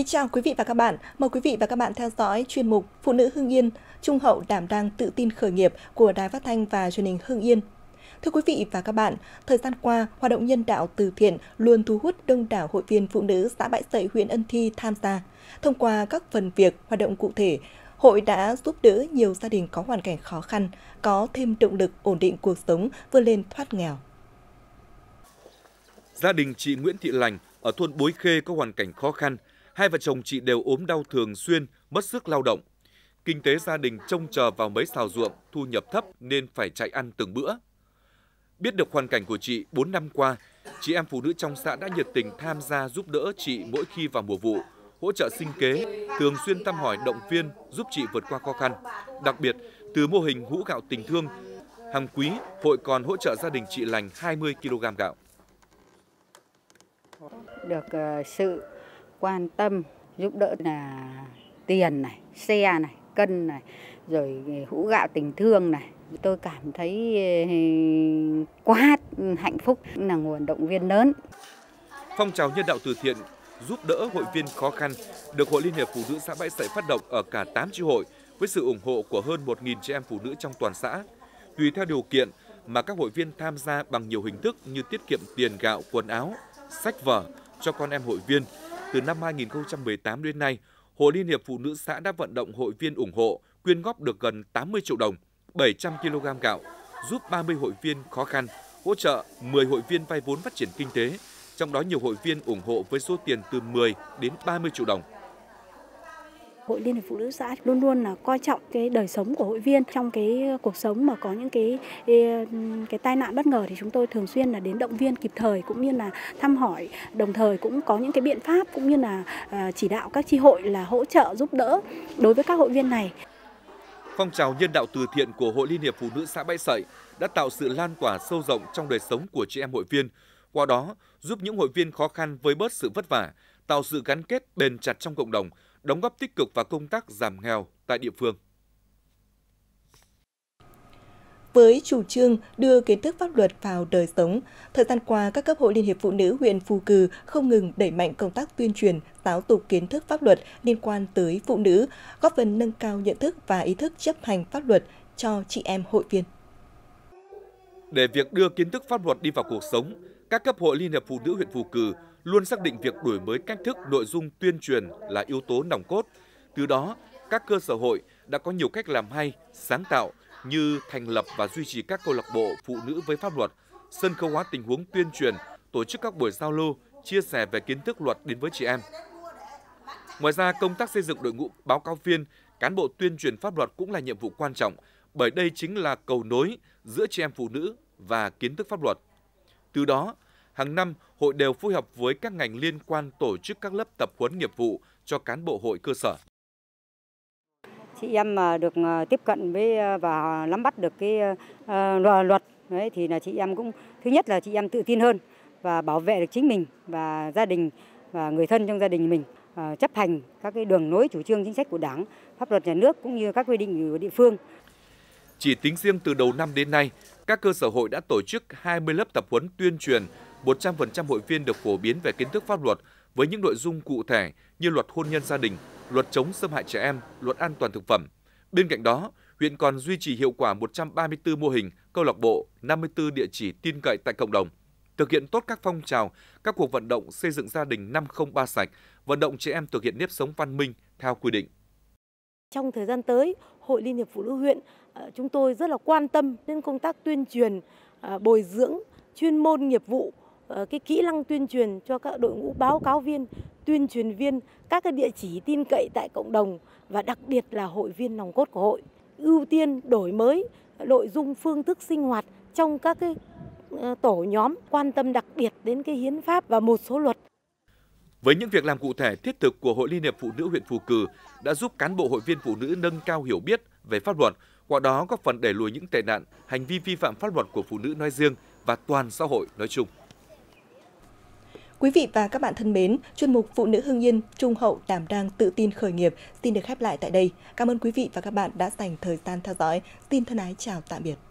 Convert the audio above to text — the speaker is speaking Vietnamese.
Kính chào quý vị và các bạn. Mời quý vị và các bạn theo dõi chuyên mục Phụ nữ Hưng Yên, Trung hậu đảm đang tự tin khởi nghiệp của Đài Phát Thanh và Truyền hình Hưng Yên. Thưa quý vị và các bạn, thời gian qua, hoạt động nhân đạo từ thiện luôn thu hút đông đảo hội viên phụ nữ xã Bãi Sậy, huyện Ân Thi tham gia. Thông qua các phần việc, hoạt động cụ thể, hội đã giúp đỡ nhiều gia đình có hoàn cảnh khó khăn, có thêm động lực ổn định cuộc sống, vươn lên thoát nghèo. Gia đình chị Nguyễn Thị Lành ở thôn Bối Khê có hoàn cảnh khó khăn – Hai vợ chồng chị đều ốm đau thường xuyên, mất sức lao động. Kinh tế gia đình trông chờ vào mấy xào ruộng, thu nhập thấp nên phải chạy ăn từng bữa. Biết được hoàn cảnh của chị 4 năm qua, chị em phụ nữ trong xã đã nhiệt tình tham gia giúp đỡ chị mỗi khi vào mùa vụ, hỗ trợ sinh kế, thường xuyên thăm hỏi động viên giúp chị vượt qua khó khăn. Đặc biệt, từ mô hình hũ gạo tình thương, hàng quý hội còn hỗ trợ gia đình chị lành 20 kg gạo. Được ờ, sự quan tâm giúp đỡ là tiền này, xe này, cân này, rồi hũ gạo tình thương này. Tôi cảm thấy ừ, quá hạnh phúc là nguồn động viên lớn. Phong trào nhân đạo từ thiện giúp đỡ hội viên khó khăn được Hội Liên hiệp Phụ nữ xã Bãi Sậy phát động ở cả 8 chi hội với sự ủng hộ của hơn 1.000 chị em phụ nữ trong toàn xã. Tùy theo điều kiện mà các hội viên tham gia bằng nhiều hình thức như tiết kiệm tiền gạo, quần áo, sách vở cho con em hội viên từ năm 2018 đến nay, Hội Liên hiệp Phụ nữ xã đã vận động hội viên ủng hộ, quyên góp được gần 80 triệu đồng, 700 kg gạo, giúp 30 hội viên khó khăn, hỗ trợ 10 hội viên vay vốn phát triển kinh tế, trong đó nhiều hội viên ủng hộ với số tiền từ 10 đến 30 triệu đồng hội Liên hiệp Phụ nữ xã luôn luôn là coi trọng cái đời sống của hội viên trong cái cuộc sống mà có những cái cái tai nạn bất ngờ thì chúng tôi thường xuyên là đến động viên kịp thời cũng như là thăm hỏi đồng thời cũng có những cái biện pháp cũng như là à, chỉ đạo các chi hội là hỗ trợ giúp đỡ đối với các hội viên này. Phong trào nhân đạo từ thiện của Hội Liên hiệp Phụ nữ xã Bãi Sậy đã tạo sự lan tỏa sâu rộng trong đời sống của chị em hội viên, qua đó giúp những hội viên khó khăn với bớt sự vất vả, tạo sự gắn kết bền chặt trong cộng đồng, đóng góp tích cực vào công tác giảm nghèo tại địa phương. Với chủ trương đưa kiến thức pháp luật vào đời sống, thời gian qua các cấp hội Liên hiệp Phụ nữ huyện Phù Cừ không ngừng đẩy mạnh công tác tuyên truyền, giáo dục kiến thức pháp luật liên quan tới phụ nữ, góp phần nâng cao nhận thức và ý thức chấp hành pháp luật cho chị em hội viên. Để việc đưa kiến thức pháp luật đi vào cuộc sống, các cấp hội Liên hiệp Phụ nữ huyện Phù Cừ luôn xác định việc đổi mới cách thức nội dung tuyên truyền là yếu tố nòng cốt. Từ đó, các cơ sở hội đã có nhiều cách làm hay, sáng tạo như thành lập và duy trì các câu lạc bộ phụ nữ với pháp luật, sân khấu hóa tình huống tuyên truyền, tổ chức các buổi giao lưu, chia sẻ về kiến thức luật đến với chị em. Ngoài ra, công tác xây dựng đội ngũ báo cáo viên, cán bộ tuyên truyền pháp luật cũng là nhiệm vụ quan trọng, bởi đây chính là cầu nối giữa chị em phụ nữ và kiến thức pháp luật. Từ đó, hàng năm hội đều phối hợp với các ngành liên quan tổ chức các lớp tập huấn nghiệp vụ cho cán bộ hội cơ sở. Chị em mà được ờ, tiếp cận với ờ, và nắm bắt được cái uh, luật đấy thì là chị em cũng thứ nhất là chị em tự tin hơn và bảo vệ được chính mình và gia đình và người thân trong gia đình mình uh, chấp hành các cái đường lối chủ trương chính sách của Đảng, pháp luật nhà nước cũng như các quy định của địa phương. Chỉ tính riêng từ đầu năm đến nay, các cơ sở hội đã tổ chức 20 lớp tập huấn tuyên truyền 100% hội viên được phổ biến về kiến thức pháp luật với những nội dung cụ thể như luật hôn nhân gia đình, luật chống xâm hại trẻ em, luật an toàn thực phẩm. Bên cạnh đó, huyện còn duy trì hiệu quả 134 mô hình, câu lạc bộ, 54 địa chỉ tin cậy tại cộng đồng thực hiện tốt các phong trào, các cuộc vận động xây dựng gia đình 503 sạch, vận động trẻ em thực hiện nếp sống văn minh theo quy định. Trong thời gian tới, Hội Liên hiệp Phụ nữ huyện ờ, chúng tôi rất là quan tâm đến công tác tuyên truyền, ờ, bồi dưỡng chuyên môn nghiệp vụ Ờ, cái kỹ năng tuyên truyền cho các đội ngũ báo cáo viên, tuyên truyền viên, các cái địa chỉ tin cậy tại cộng đồng và đặc biệt là hội viên nòng cốt của hội. Ưu tiên đổi mới nội dung phương thức sinh hoạt trong các cái ờ, tổ nhóm quan tâm đặc biệt đến cái hiến pháp và một số luật. Với những việc làm cụ thể thiết thực của Hội Liên hiệp Phụ nữ huyện Phù Cử đã giúp cán bộ hội viên phụ nữ nâng cao hiểu biết về pháp luật, qua đó góp phần đẩy lùi những tệ nạn, hành vi vi phạm pháp luật của phụ nữ nói riêng và toàn xã hội nói chung. Quý vị và các bạn thân mến, chuyên mục Phụ nữ Hưng Yên, Trung hậu đảm đang tự tin khởi nghiệp xin được khép lại tại đây. Cảm ơn quý vị và các bạn đã dành thời gian theo dõi. Xin thân ái chào tạm biệt.